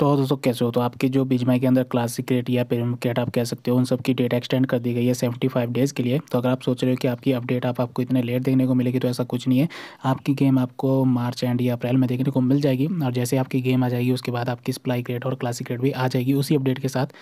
तो दोस्तों कैसे हो तो आपके जो बीजमाई के अंदर क्लासिक रेट या प्रीमियम क्रेट आप कह सकते हो उन सब की डेट एक्सटेंड कर दी गई है सेवेंटी फाइव डेज़ के लिए तो अगर आप सोच रहे हो कि आपकी अपडेट आप आपको इतने लेट देखने को मिलेगी तो ऐसा कुछ नहीं है आपकी गेम आपको मार्च एंड या अप्रैल में देखने को मिल जाएगी और जैसे आपकी गेम आ जाएगी उसके बाद आपकी स्प्लाई क्रेट और क्लासिक रेट भी आ जाएगी उसी अपडेट के साथ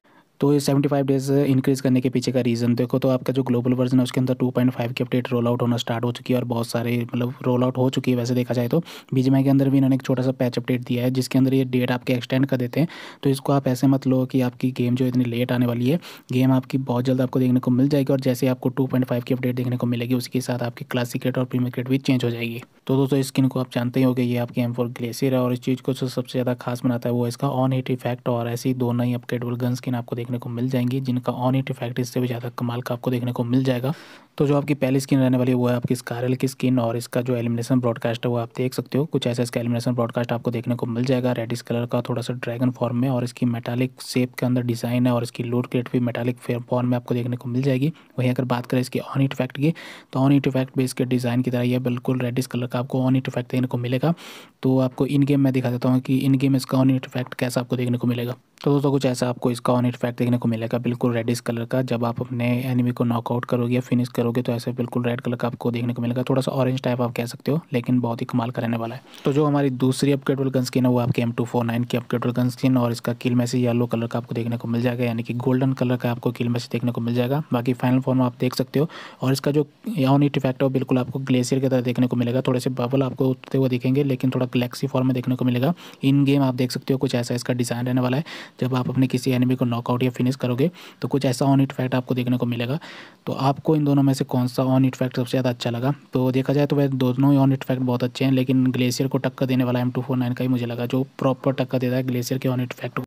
तो सेवेंटी फाइव डेज़ इंक्रीज़ करने के पीछे का रीज़न देखो तो आपका जो ग्लोबल वर्जन है उसके अंदर टू पॉइंट फाइव की अपडेट रोल आउट होना स्टार्ट हो चुकी है और बहुत सारे मतलब रोल आउट हो चुकी है वैसे देखा जाए तो बीजेमआई के अंदर भी इन्होंने एक छोटा सा पैच अपडेट दिया है जिसके अंदर ये डेट आपके एक्सटेंड कर देते हैं तो इसको आप ऐसे मत लो कि आपकी गेम जो इतनी लेट आने वाली है गेम आपकी बहुत जल्द आपको देखने को मिल जाएगी और जैसे आपको टू पॉइंट फाइव की अपडेट देखने को मिलेगी उसके साथ आपकी क्लासिक रेट और प्रीमियर रेट भी चेंज हो जाएगी तो दोस्तों स्किन को आप जानते ही होंगे ये आपके एम फोर ग्लेशियर है और इस चीज़ को जो सबसे ज़्यादा खास बनाता है वो इसका ऑन हीट इफेक्ट और ऐसी दो नई अपग्रेडेबल गन स्किन आपको देखने को मिल जाएंगी जिनका ऑन हीट इफेक्ट इससे भी ज़्यादा कमाल का आपको देखने को मिल जाएगा तो जो आपकी पहली स्किन रहने वाली है वो है आपकी स्कारल की स्किन और इसका जो एलिमिनेशन ब्रॉडकास्ट है वो आप देख सकते हो कुछ ऐसा इसका एलिमिनेशन ब्रॉडकास्ट आपको देखने को मिल जाएगा रेडिस कलर का थोड़ा सा ड्रैगन फॉर्म में और इसकी मेटालिक शेप के अंदर डिज़ाइन है और इसकी लोड क्रेट भी मेटालिक फॉर्म में आपको देखने को मिल जाएगी वहीं अगर बात करें इसकी ऑन इट इफेक्ट की तो ऑन इट इफेक्ट भी इसके डिज़ाइन की तरह यह बिल्कुल रेडिस कलर का आपको ऑन इट इफेक्ट देखने को मिलेगा तो आपको इन गेम में दिखा देता हूँ कि इन गेम इसका ऑन इट इफेक्ट कैसा आपको देखने को मिलेगा तो दोस्तों कुछ ऐसा आपको इसका ऑन इफेक्ट देखने को मिलेगा बिल्कुल रेडिश कलर का जब आप अपने एनिमी को नॉकआउट करोगे या फिनिश करोगे तो ऐसे बिल्कुल रेड कलर का आपको देखने को मिलेगा थोड़ा सा ऑरेंज टाइप आप कह सकते हो लेकिन बहुत ही कमाल का रहने वाला है तो जो हमारी दूसरी अपग्रेडेबल गन स्किन है वो आपकी एम टू फोर नाइन की अपग्रेडेबल गन स्किन और इसका किल मैसेज येलो कलर का आपको देखने को मिल जाएगा यानी कि गोल्डन कलर का आपको किल मैसेज देखने को मिल जाएगा बाकी फाइनल फॉर्म आप देख सकते हो और इसका जो ऑन इट इफेक्ट है वो बिल्कुल आपको ग्लेशियर की तरह देखने को मिलेगा थोड़े से बबल आपको उठते हुए दिखेंगे लेकिन थोड़ा गलेक्सी फॉर्म में देखने को मिलेगा इन गेम आप देख सकते हो कुछ ऐसा इसका डिज़ाइन रहने वाला है जब आप अपने किसी एनिमी को नॉकआउट या फिनिश करोगे तो कुछ ऐसा ऑन इफेक्ट आपको देखने को मिलेगा तो आपको इन दोनों में से कौन सा ऑन इफेक्ट सबसे ज़्यादा अच्छा लगा तो देखा जाए तो वह दोनों ही ऑन इफेक्ट बहुत अच्छे हैं लेकिन ग्लेशियर को टक्कर देने वाला एम टू फोर नाइन का ही मुझे लगा जो प्रॉपर टक्कर देता है ग्लेशियर के ऑन इफेक्ट